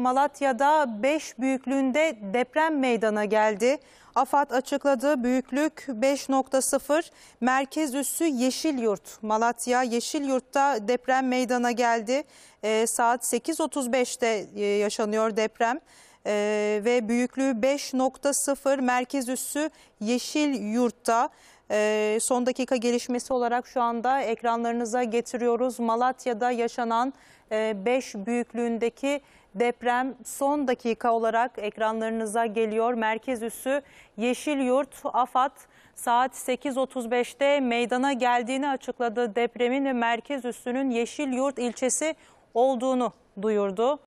Malatya'da 5 büyüklüğünde deprem meydana geldi. AFAD açıkladığı büyüklük 5.0 merkez üssü Yeşilyurt Malatya Yeşilyurt'ta deprem meydana geldi. Ee, e, saat 8.35'te yaşanıyor deprem e, ve büyüklüğü 5.0 merkez üssü Yeşil Yurt'ta ee, son dakika gelişmesi olarak şu anda ekranlarınıza getiriyoruz. Malatya'da yaşanan 5 e, büyüklüğündeki deprem son dakika olarak ekranlarınıza geliyor. Merkez üssü Yeşilyurt AFAD saat 8.35'te meydana geldiğini açıkladı. Depremin ve merkez üssünün Yeşilyurt ilçesi olduğunu duyurdu.